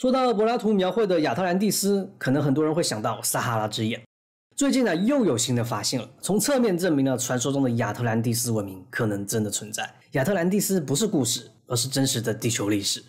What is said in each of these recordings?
说到柏拉图描绘的亚特兰蒂斯，可能很多人会想到撒哈拉之眼。最近呢，又有新的发现了，从侧面证明了传说中的亚特兰蒂斯文明可能真的存在。亚特兰蒂斯不是故事，而是真实的地球历史。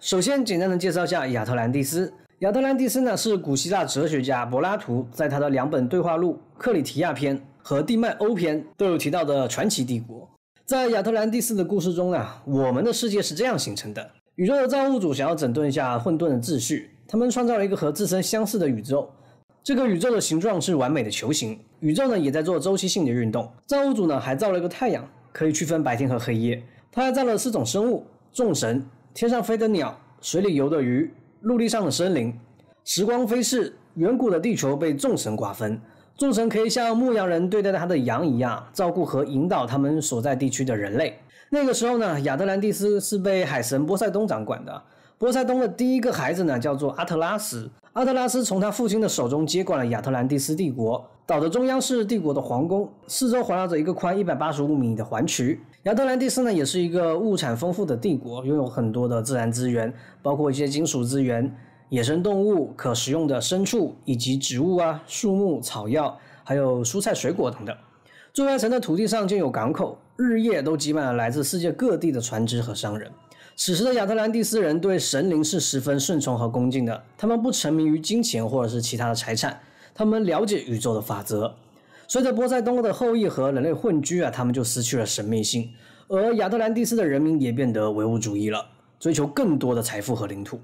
首先，简单的介绍一下亚特兰蒂斯。亚特兰蒂斯呢，是古希腊哲学家柏拉图在他的两本对话录《克里提亚篇》和《地脉欧篇》都有提到的传奇帝国。在亚特兰蒂斯的故事中啊，我们的世界是这样形成的。宇宙的造物主想要整顿一下混沌的秩序，他们创造了一个和自身相似的宇宙。这个宇宙的形状是完美的球形，宇宙呢也在做周期性的运动。造物主呢还造了一个太阳，可以区分白天和黑夜。他还造了四种生物：众神、天上飞的鸟、水里游的鱼、陆地上的森林。时光飞逝，远古的地球被众神瓜分。众神可以像牧羊人对待他的羊一样，照顾和引导他们所在地区的人类。那个时候呢，亚特兰蒂斯是被海神波塞冬掌管的。波塞冬的第一个孩子呢，叫做阿特拉斯。阿特拉斯从他父亲的手中接管了亚特兰蒂斯帝国，岛的中央是帝国的皇宫，四周环绕着一个宽一百八十五米的环渠。亚特兰蒂斯呢，也是一个物产丰富的帝国，拥有很多的自然资源，包括一些金属资源。野生动物可食用的牲畜以及植物啊，树木、草药，还有蔬菜、水果等等。中外城的土地上建有港口，日夜都挤满了来自世界各地的船只和商人。此时的亚特兰蒂斯人对神灵是十分顺从和恭敬的，他们不沉迷于金钱或者是其他的财产，他们了解宇宙的法则。随着波塞冬的后裔和人类混居啊，他们就失去了神秘性，而亚特兰蒂斯的人民也变得唯物主义了，追求更多的财富和领土。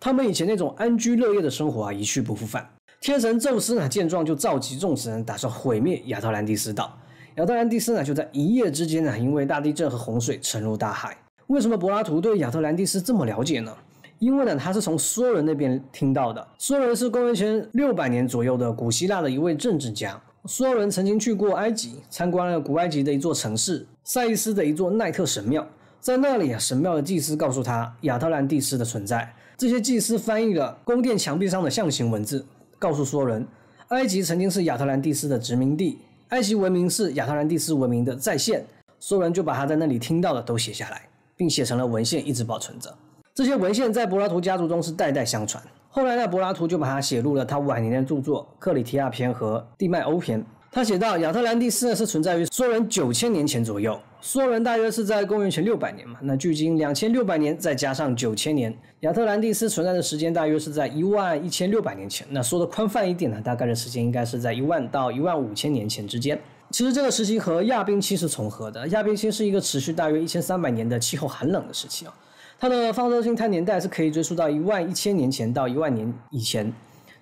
他们以前那种安居乐业的生活啊，一去不复返。天神宙斯呢，见状就召集众神，打算毁灭亚特兰蒂斯岛。亚特兰蒂斯呢，就在一夜之间呢，因为大地震和洪水沉入大海。为什么柏拉图对亚特兰蒂斯这么了解呢？因为呢，他是从梭伦人那边听到的。梭伦人是公元前六百年左右的古希腊的一位政治家。梭伦人曾经去过埃及，参观了古埃及的一座城市赛伊斯的一座奈特神庙，在那里啊，神庙的祭司告诉他亚特兰蒂斯的存在。这些祭司翻译了宫殿墙壁上的象形文字，告诉梭人，埃及曾经是亚特兰蒂斯的殖民地，埃及文明是亚特兰蒂斯文明的再现。梭人就把他在那里听到的都写下来，并写成了文献，一直保存着。这些文献在柏拉图家族中是代代相传。后来呢，柏拉图就把它写入了他晚年的著作《克里提亚篇》和《地脉欧篇》。他写到，亚特兰蒂斯呢是存在于梭伦九千年前左右。梭伦大约是在公元前六百年嘛，那距今两千六百年，再加上九千年，亚特兰蒂斯存在的时间大约是在一万一千六百年前。那说的宽泛一点呢，大概的时间应该是在一万到一万五千年前之间。其实这个时期和亚冰期是重合的，亚冰期是一个持续大约一千三百年的气候寒冷的时期啊，它的放射性碳年代是可以追溯到一万一千年前到一万年以前，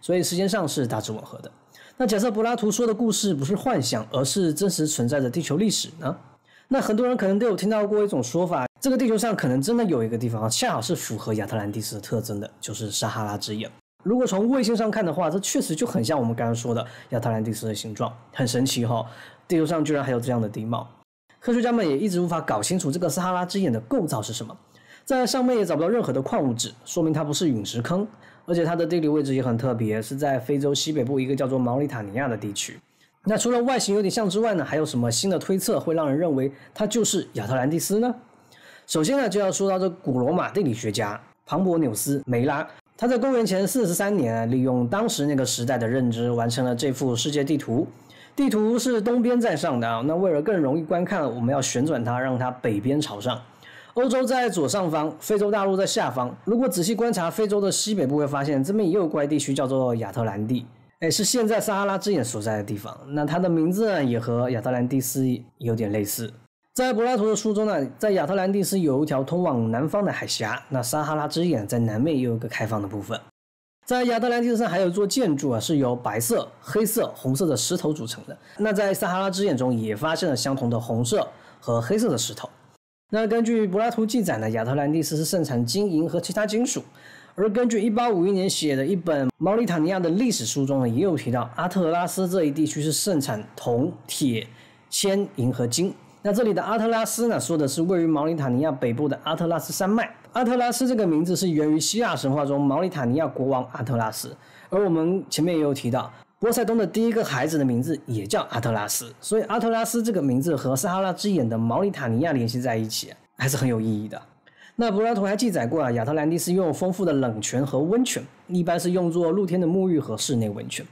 所以时间上是大致吻合的。那假设柏拉图说的故事不是幻想，而是真实存在的地球历史呢？那很多人可能都有听到过一种说法，这个地球上可能真的有一个地方啊，恰好是符合亚特兰蒂斯的特征的，就是撒哈拉之眼。如果从卫星上看的话，这确实就很像我们刚刚说的亚特兰蒂斯的形状，很神奇哈！地球上居然还有这样的地貌，科学家们也一直无法搞清楚这个撒哈拉之眼的构造是什么，在上面也找不到任何的矿物质，说明它不是陨石坑，而且它的地理位置也很特别，是在非洲西北部一个叫做毛里塔尼亚的地区。那除了外形有点像之外呢，还有什么新的推测会让人认为它就是亚特兰蒂斯呢？首先呢，就要说到这古罗马地理学家庞博纽斯·梅拉，他在公元前四十三年啊，利用当时那个时代的认知完成了这幅世界地图。地图是东边在上的啊，那为了更容易观看，我们要旋转它，让它北边朝上。欧洲在左上方，非洲大陆在下方。如果仔细观察非洲的西北部，会发现这边也有怪地区，叫做亚特兰蒂。哎，是现在撒哈拉之眼所在的地方。那它的名字呢，也和亚特兰蒂斯有点类似。在柏拉图的书中呢，在亚特兰蒂斯有一条通往南方的海峡。那撒哈拉之眼在南面也有一个开放的部分。在亚特兰蒂斯上还有一座建筑啊，是由白色、黑色、红色的石头组成的。那在撒哈拉之眼中也发现了相同的红色和黑色的石头。那根据柏拉图记载呢，亚特兰蒂斯是盛产金银和其他金属。而根据1851年写的一本毛里塔尼亚的历史书中呢，也有提到阿特拉斯这一地区是盛产铜、铁、铅、银和金。那这里的阿特拉斯呢，说的是位于毛里塔尼亚北部的阿特拉斯山脉。阿特拉斯这个名字是源于希腊神话中毛里塔尼亚国王阿特拉斯。而我们前面也有提到，波塞冬的第一个孩子的名字也叫阿特拉斯。所以阿特拉斯这个名字和撒哈拉之眼的毛里塔尼亚联系在一起，还是很有意义的。那柏拉图还记载过啊，亚特兰蒂斯拥有丰富的冷泉和温泉，一般是用作露天的沐浴和室内温泉。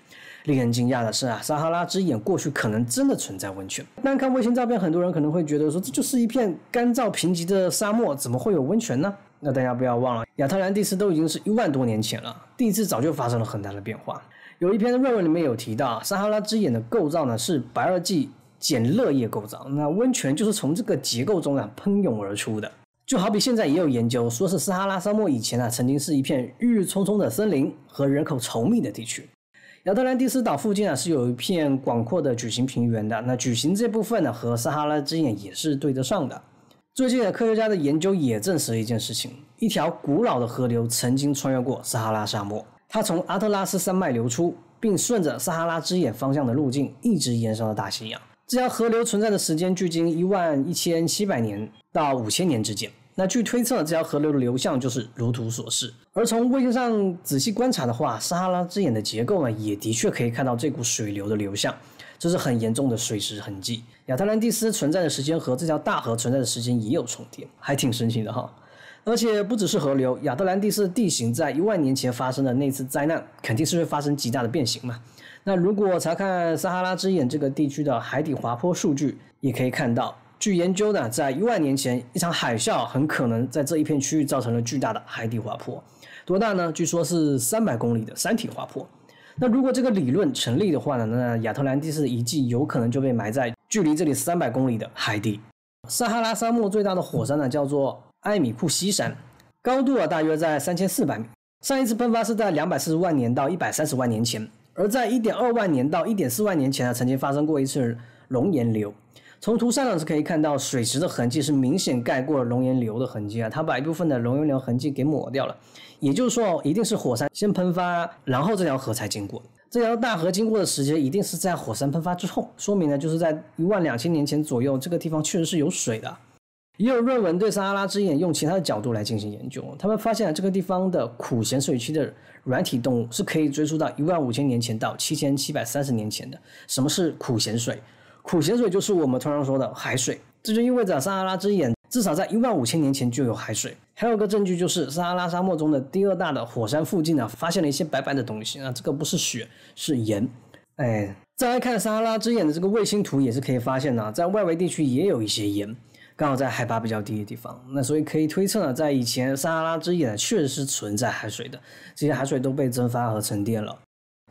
令人惊讶的是啊，撒哈拉之眼过去可能真的存在温泉。但看卫星照片，很多人可能会觉得说，这就是一片干燥贫瘠的沙漠，怎么会有温泉呢？那大家不要忘了，亚特兰蒂斯都已经是一万多年前了，地质早就发生了很大的变化。有一篇论文里面有提到，撒哈拉之眼的构造呢是白垩纪减热液构造，那温泉就是从这个结构中啊喷涌而出的。就好比现在也有研究，说是撒哈拉沙漠以前啊，曾经是一片郁郁葱葱的森林和人口稠密的地区。亚特兰蒂斯岛附近啊，是有一片广阔的矩形平原的。那矩形这部分呢，和撒哈拉之眼也是对得上的。最近的科学家的研究也证实了一件事情：一条古老的河流曾经穿越过撒哈拉沙漠，它从阿特拉斯山脉流出，并顺着撒哈拉之眼方向的路径，一直延伸到大西洋。这条河流存在的时间距今一万一千七百年到五千年之间。那据推测，这条河流的流向就是如图所示。而从卫星上仔细观察的话，撒哈拉之眼的结构呢，也的确可以看到这股水流的流向，这是很严重的水蚀痕迹。亚特兰蒂斯存在的时间和这条大河存在的时间也有重叠，还挺神奇的哈。而且不只是河流，亚特兰蒂斯地形在一万年前发生的那次灾难，肯定是会发生极大的变形嘛。那如果查看撒哈拉之眼这个地区的海底滑坡数据，也可以看到，据研究呢，在一万年前一场海啸很可能在这一片区域造成了巨大的海底滑坡，多大呢？据说是三百公里的山体滑坡。那如果这个理论成立的话呢，那亚特兰蒂斯遗迹有可能就被埋在距离这里三百公里的海底。撒哈拉沙漠最大的火山呢，叫做艾米库西山，高度啊大约在三千四百米，上一次喷发是在两百四十万年到一百三十万年前。而在一点二万年到一点四万年前呢，曾经发生过一次熔岩流。从图上呢是可以看到水池的痕迹是明显盖过了熔岩流的痕迹啊，它把一部分的熔岩流痕迹给抹掉了。也就是说，一定是火山先喷发，然后这条河才经过。这条大河经过的时间一定是在火山喷发之后，说明呢就是在一万两千年前左右，这个地方确实是有水的。也有论文对撒哈拉之眼用其他的角度来进行研究，他们发现了这个地方的苦咸水区的软体动物是可以追溯到一万五千年前到七千七百三十年前的。什么是苦咸水？苦咸水就是我们通常说的海水，这就意味着撒哈拉之眼至少在一万五千年前就有海水。还有个证据就是撒哈拉沙漠中的第二大的火山附近呢，发现了一些白白的东西，啊，这个不是雪，是盐。哎，再来看撒哈拉之眼的这个卫星图，也是可以发现的，在外围地区也有一些盐。刚好在海拔比较低的地方，那所以可以推测呢，在以前撒哈拉之眼确实是存在海水的，这些海水都被蒸发和沉淀了。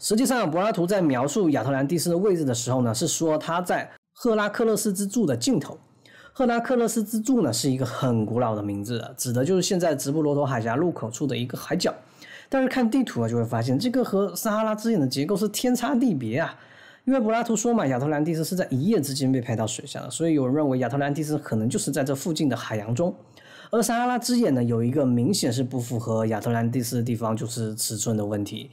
实际上，柏拉图在描述亚特兰蒂斯的位置的时候呢，是说它在赫拉克勒斯之柱的尽头。赫拉克勒斯之柱呢，是一个很古老的名字，指的就是现在直布罗陀海峡入口处的一个海角。但是看地图啊，就会发现这个和撒哈拉之眼的结构是天差地别啊。因为柏拉图说嘛，亚特兰蒂斯是在一夜之间被排到水下的，所以有人认为亚特兰蒂斯可能就是在这附近的海洋中。而撒哈拉之眼呢，有一个明显是不符合亚特兰蒂斯的地方，就是尺寸的问题。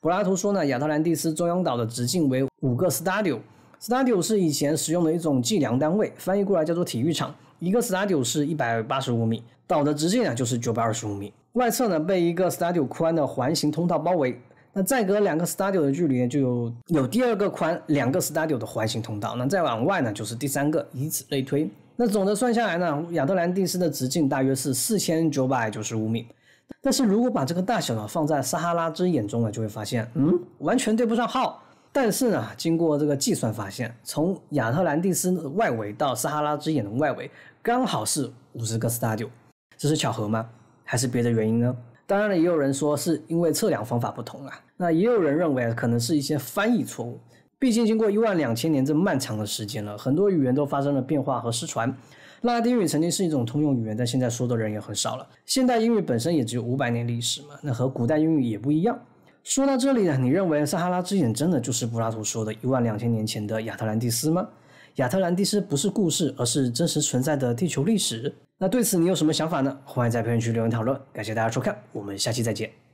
柏拉图说呢，亚特兰蒂斯中央岛的直径为五个 s t a d i u s t a d i u 是以前使用的一种计量单位，翻译过来叫做体育场，一个 s t a d i u 是一百八十五米，岛的直径啊就是九百二十五米，外侧呢被一个 s t a d i u 宽的环形通道包围。那再隔两个 studio 的距离呢，就有有第二个宽两个 studio 的环形通道。那再往外呢，就是第三个，以此类推。那总的算下来呢，亚特兰蒂斯的直径大约是四千九百九十五米。但是如果把这个大小呢放在撒哈拉之眼中呢，就会发现，嗯，完全对不上号。但是呢，经过这个计算发现，从亚特兰蒂斯的外围到撒哈拉之眼的外围，刚好是五十个 studio，这是巧合吗？还是别的原因呢？当然了，也有人说是因为测量方法不同啊。那也有人认为可能是一些翻译错误。毕竟经过一万两千年这漫长的时间了，很多语言都发生了变化和失传。拉丁语曾经是一种通用语言，但现在说的人也很少了。现代英语本身也只有五百年历史嘛，那和古代英语也不一样。说到这里呢，你认为撒哈拉之眼真的就是柏拉图说的一万两千年前的亚特兰蒂斯吗？亚特兰蒂斯不是故事，而是真实存在的地球历史？那对此你有什么想法呢？欢迎在评论区留言讨论。感谢大家收看，我们下期再见。